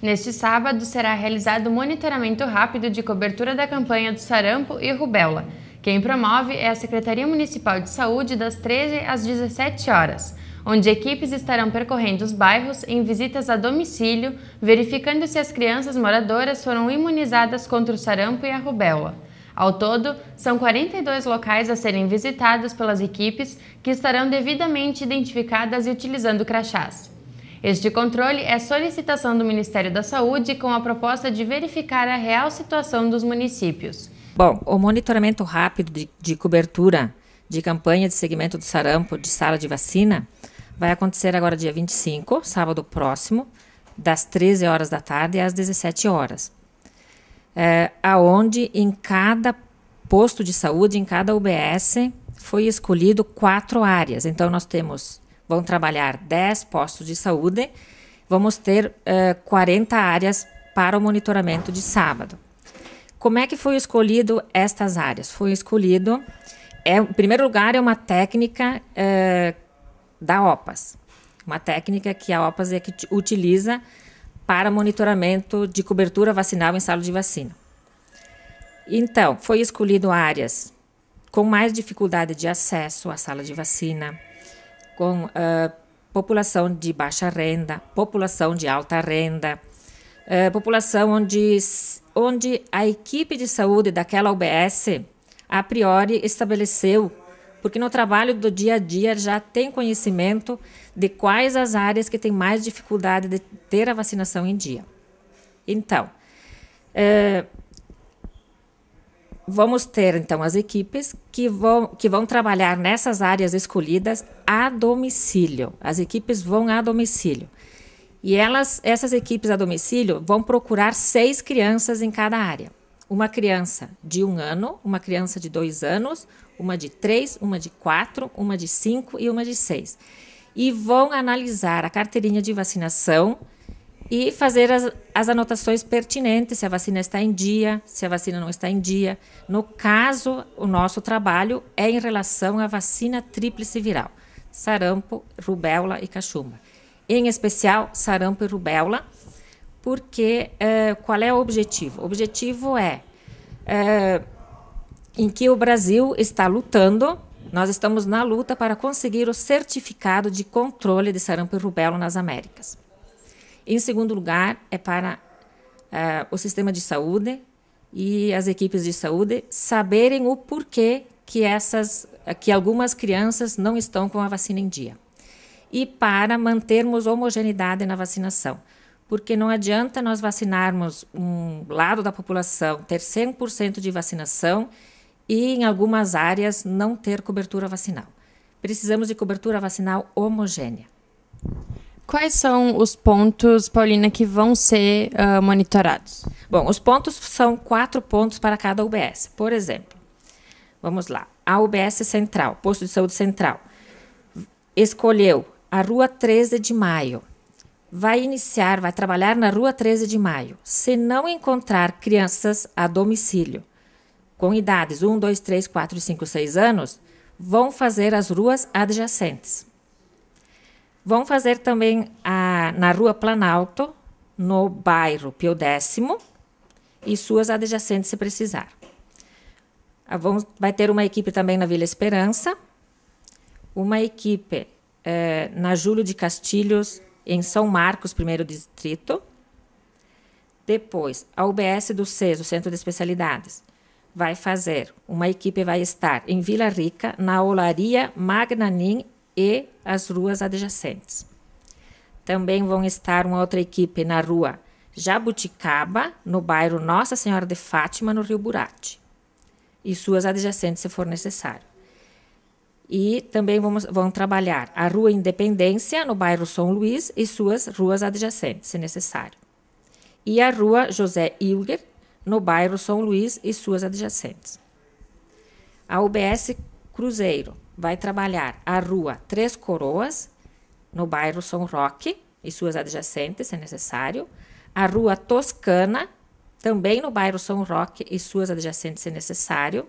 Neste sábado será realizado o monitoramento rápido de cobertura da campanha do sarampo e rubéola. Quem promove é a Secretaria Municipal de Saúde das 13 às 17 horas, onde equipes estarão percorrendo os bairros em visitas a domicílio, verificando se as crianças moradoras foram imunizadas contra o sarampo e a rubéola. Ao todo, são 42 locais a serem visitados pelas equipes, que estarão devidamente identificadas e utilizando crachás. Este controle é solicitação do Ministério da Saúde com a proposta de verificar a real situação dos municípios. Bom, o monitoramento rápido de, de cobertura de campanha de segmento do sarampo de sala de vacina vai acontecer agora dia 25, sábado próximo, das 13 horas da tarde às 17 horas. É, aonde em cada posto de saúde, em cada UBS, foi escolhido quatro áreas. Então, nós temos vão trabalhar 10 postos de saúde, vamos ter uh, eh, 40 áreas para o monitoramento de sábado. Como é que foi escolhido estas áreas? Foi escolhido, é, em primeiro lugar, é uma técnica uh, da OPAS, uma técnica que a OPAS é que utiliza para monitoramento de cobertura vacinal em sala de vacina. Então, foi escolhido áreas com mais dificuldade de acesso à sala de vacina, com uh, população de baixa renda, população de alta renda, uh, população onde, onde a equipe de saúde daquela UBS a priori estabeleceu, porque no trabalho do dia a dia já tem conhecimento de quais as áreas que têm mais dificuldade de ter a vacinação em dia. Então, uh, vamos ter então as equipes que vão, que vão trabalhar nessas áreas escolhidas a domicílio. As equipes vão a domicílio. E elas, essas equipes a domicílio vão procurar seis crianças em cada área. Uma criança de um ano, uma criança de dois anos, uma de três, uma de quatro, uma de cinco e uma de seis. E vão analisar a carteirinha de vacinação e fazer as, as, anotações pertinentes, se a vacina está em dia, se a vacina não está em dia. No caso, o nosso trabalho é em relação à vacina tríplice viral: sarampo, rubéola e cachumba. Em especial, sarampo e rubéola, porque eh, qual é o objetivo? O objetivo é eh, em que o Brasil está lutando. Nós estamos na luta para conseguir o certificado de controle de sarampo e rubéola nas Américas. Em segundo lugar, é para uh, o sistema de saúde e as equipes de saúde saberem o porquê que essas que algumas crianças não estão com a vacina em dia. E para mantermos homogeneidade na vacinação, porque não adianta nós vacinarmos um lado da população ter 100% de vacinação e em algumas áreas não ter cobertura vacinal. Precisamos de cobertura vacinal homogênea. Quais são os pontos, Paulina, que vão ser uh, monitorados? Bom, os pontos são quatro pontos para cada UBS. Por exemplo, vamos lá, a UBS Central, Posto de Saúde Central, escolheu a Rua 13 de Maio. Vai iniciar, vai trabalhar na Rua 13 de Maio. Se não encontrar crianças a domicílio com idades 1, 2, 3, 4, 5, 6 anos, vão fazer as ruas adjacentes. Vão fazer também a, na Rua Planalto, no bairro Pio X, e suas adjacentes se precisar. Ah, vai ter uma equipe também na Vila Esperança, uma equipe eh, na Júlio de Castilhos, em São Marcos, primeiro distrito. Depois, a UBS do CES, o Centro de Especialidades, vai fazer, uma equipe vai estar em Vila Rica, na Olaria Magnanim e as ruas adjacentes. Também vão estar uma outra equipe na rua Jabuticaba, no bairro Nossa Senhora de Fátima, no Rio Burate e suas adjacentes, se for necessário. E também vamos, vão trabalhar a Rua Independência, no bairro São Luís, e suas ruas adjacentes, se necessário. E a Rua José Hilger, no bairro São Luís, e suas adjacentes. A UBS Cruzeiro vai trabalhar a rua Três Coroas, no bairro São Roque e suas adjacentes, se necessário, a rua Toscana, também no bairro São Roque e suas adjacentes, se necessário,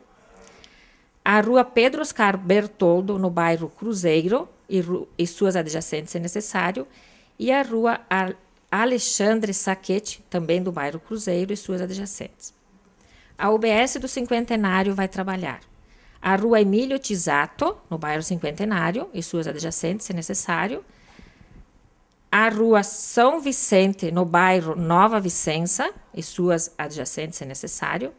a rua Pedro Oscar Bertoldo, no bairro Cruzeiro e, e suas adjacentes, se necessário, e a rua Al Alexandre Saquete, também do bairro Cruzeiro e suas adjacentes. A UBS do Cinquentenário vai trabalhar a rua Emílio Tisato, no bairro Cinquentenário, e suas adjacentes, se necessário, a rua São Vicente, no bairro Nova Vicença, e suas adjacentes, se necessário,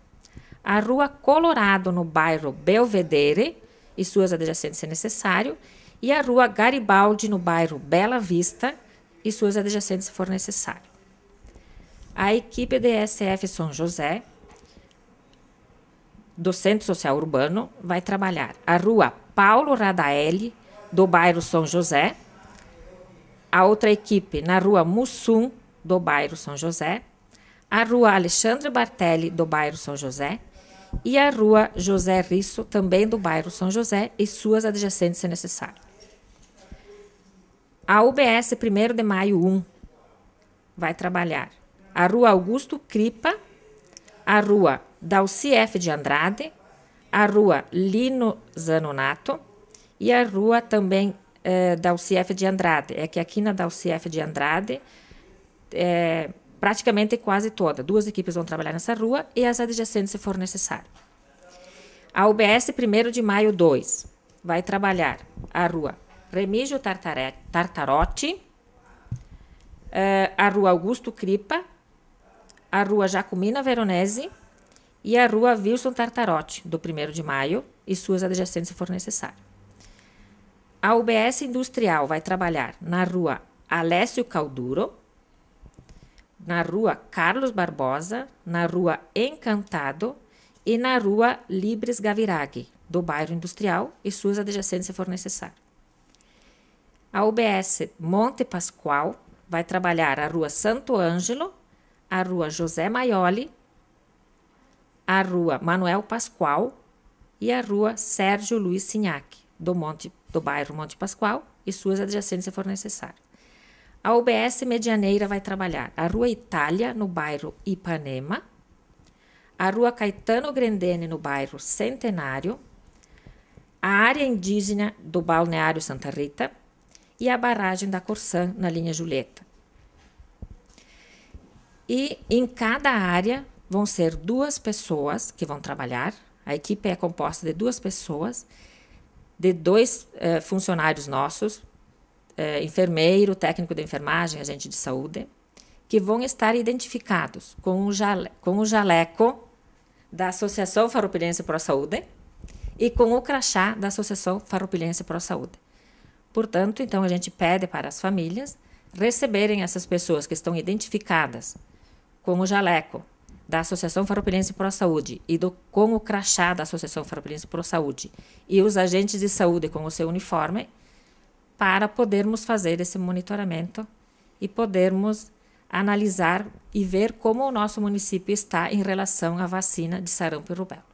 a rua Colorado, no bairro Belvedere, e suas adjacentes, se necessário, e a rua Garibaldi, no bairro Bela Vista, e suas adjacentes, se for necessário. A equipe DSF São José do Centro Social Urbano vai trabalhar a rua Paulo Radaelli, do bairro São José, a outra equipe na rua Mussum, do bairro São José, a rua Alexandre Bartelli, do bairro São José, e a rua José Risso, também do bairro São José, e suas adjacentes, se necessário. A UBS 1 de Maio 1 vai trabalhar a rua Augusto Cripa, a rua Dalcief de Andrade, a rua Lino Zanonato e a rua também é, eh, Dalcief de Andrade. É que aqui na Dalcief de Andrade, é, praticamente quase toda, duas equipes vão trabalhar nessa rua e as adjacentes se for necessário. A UBS 1 de maio 2 vai trabalhar a rua Remígio Tartarotti, é, a rua Augusto Cripa, a rua Jacumina Veronese, e a rua Wilson Tartarotti, do 1 de maio, e suas adjacentes se for necessário. A UBS Industrial vai trabalhar na rua Alessio Calduro, na rua Carlos Barbosa, na rua Encantado e na rua Libres Gaviraghi, do bairro Industrial e suas adjacentes se for necessário. A UBS Monte Pascoal vai trabalhar a rua Santo Ângelo, a rua José Maioli, a Rua Manuel Pascoal e a Rua Sérgio Luiz Signac, do, Monte, do bairro Monte Pascoal e suas adjacentes se for necessário. A UBS Medianeira vai trabalhar a Rua Itália, no bairro Ipanema, a Rua Caetano Grendene, no bairro Centenário, a área indígena do Balneário Santa Rita e a barragem da Corsã, na linha Julieta. E em cada área vão ser duas pessoas que vão trabalhar. A equipe é composta de duas pessoas, de dois eh, funcionários nossos, eh, enfermeiro, técnico de enfermagem, agente de saúde, que vão estar identificados com o, jale com o jaleco da Associação Farroupilhense Pro Saúde e com o crachá da Associação Farroupilhense Pro Saúde. Portanto, então a gente pede para as famílias receberem essas pessoas que estão identificadas com o jaleco da Associação Farroupilhense Pro Saúde e do, com o crachá da Associação Farroupilhense Pro Saúde e os agentes de saúde com o seu uniforme para podermos fazer esse monitoramento e podermos analisar e ver como o nosso município está em relação à vacina de sarampo e rubéola.